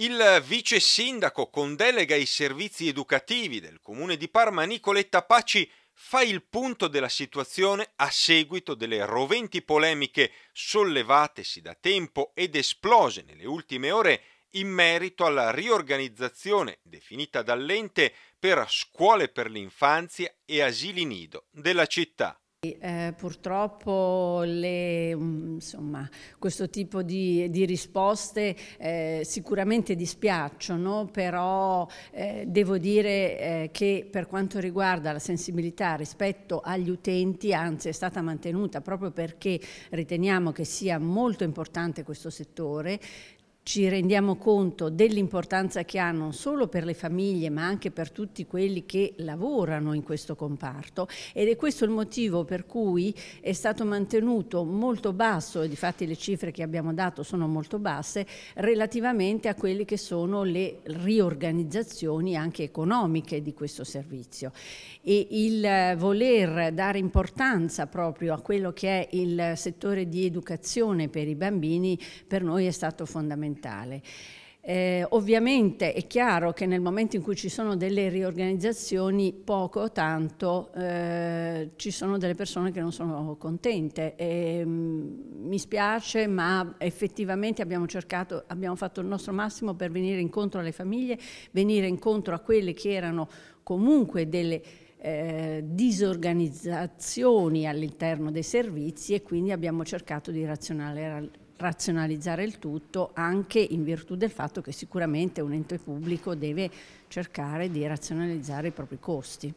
Il vice sindaco con delega ai servizi educativi del comune di Parma Nicoletta Paci fa il punto della situazione a seguito delle roventi polemiche sollevatesi da tempo ed esplose nelle ultime ore in merito alla riorganizzazione definita dall'ente per scuole per l'infanzia e asili nido della città. Eh, purtroppo le, mm, insomma, questo tipo di, di risposte eh, sicuramente dispiacciono, però eh, devo dire eh, che per quanto riguarda la sensibilità rispetto agli utenti, anzi è stata mantenuta proprio perché riteniamo che sia molto importante questo settore, ci rendiamo conto dell'importanza che ha non solo per le famiglie ma anche per tutti quelli che lavorano in questo comparto ed è questo il motivo per cui è stato mantenuto molto basso e difatti le cifre che abbiamo dato sono molto basse relativamente a quelle che sono le riorganizzazioni anche economiche di questo servizio e il voler dare importanza proprio a quello che è il settore di educazione per i bambini per noi è stato fondamentale fondamentale. Eh, ovviamente è chiaro che nel momento in cui ci sono delle riorganizzazioni, poco o tanto, eh, ci sono delle persone che non sono contente. E, ehm, mh, mi spiace, ma effettivamente abbiamo cercato, abbiamo fatto il nostro massimo per venire incontro alle famiglie, venire incontro a quelle che erano comunque delle... Eh, disorganizzazioni all'interno dei servizi e quindi abbiamo cercato di razionalizzare razionalizzare il tutto anche in virtù del fatto che sicuramente un ente pubblico deve cercare di razionalizzare i propri costi.